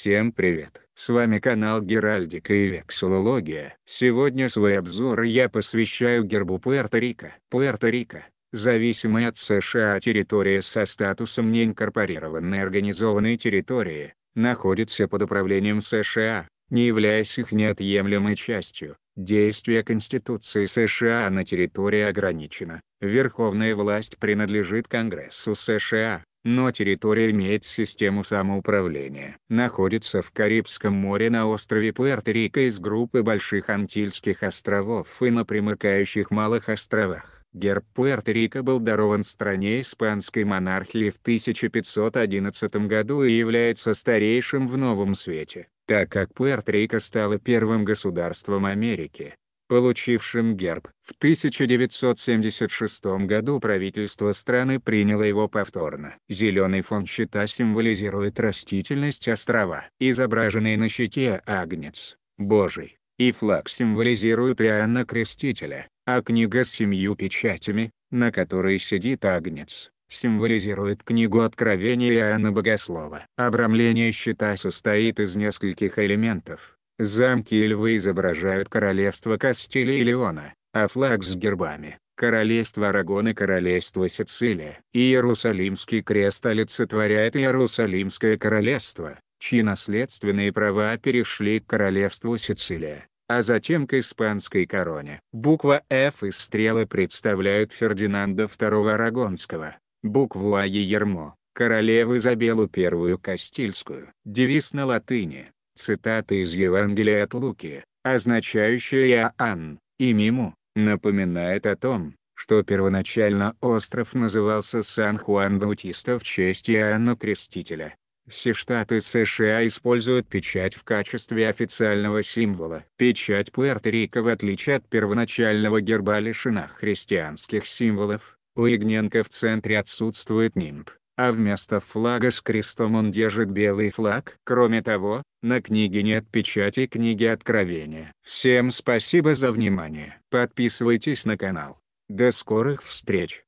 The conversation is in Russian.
Всем привет! С вами канал Геральдика и Вексилология. Сегодня свой обзор я посвящаю гербу Пуэрто-Рико. Пуэрто-Рико – зависимая от США территория со статусом неинкорпорированной организованной территории, находится под управлением США, не являясь их неотъемлемой частью. Действие Конституции США на территории ограничено. Верховная власть принадлежит Конгрессу США, но территория имеет систему самоуправления. Находится в Карибском море на острове Пуэрто-Рико из группы Больших Антильских островов и на примыкающих Малых островах. Герб Пуэрто-Рико был дарован стране испанской монархии в 1511 году и является старейшим в Новом Свете, так как Пуэрто-Рико стало первым государством Америки, получившим герб. В 1976 году правительство страны приняло его повторно. Зеленый фон щита символизирует растительность острова. Изображенный на щите агнец, божий, и флаг символизирует Иоанна Крестителя, а книга с семью печатями, на которой сидит агнец, символизирует книгу Откровения Иоанна Богослова. Обрамление щита состоит из нескольких элементов Замки и львы изображают королевство Кастилии и Леона, а флаг с гербами – королевство Арагон и королевство Сицилия. Иерусалимский крест олицетворяет Иерусалимское королевство, чьи наследственные права перешли к королевству Сицилия, а затем к испанской короне. Буква F и стрелы представляют Фердинанда II Арагонского, букву «А» и ермо, королеву Изабеллу I Кастильскую. Девиз на латыни цитата из Евангелия от Луки, означающая «Иоанн», и «Миму», напоминает о том, что первоначально остров назывался Сан-Хуан-Баутиста в честь Иоанна Крестителя. Все штаты США используют печать в качестве официального символа. Печать Пуэрто-Рико в отличие от первоначального герба лишена христианских символов, у Ягненко в центре отсутствует нимб, а вместо флага с крестом он держит белый флаг. Кроме того, на книге нет печати книги Откровения. Всем спасибо за внимание. Подписывайтесь на канал. До скорых встреч!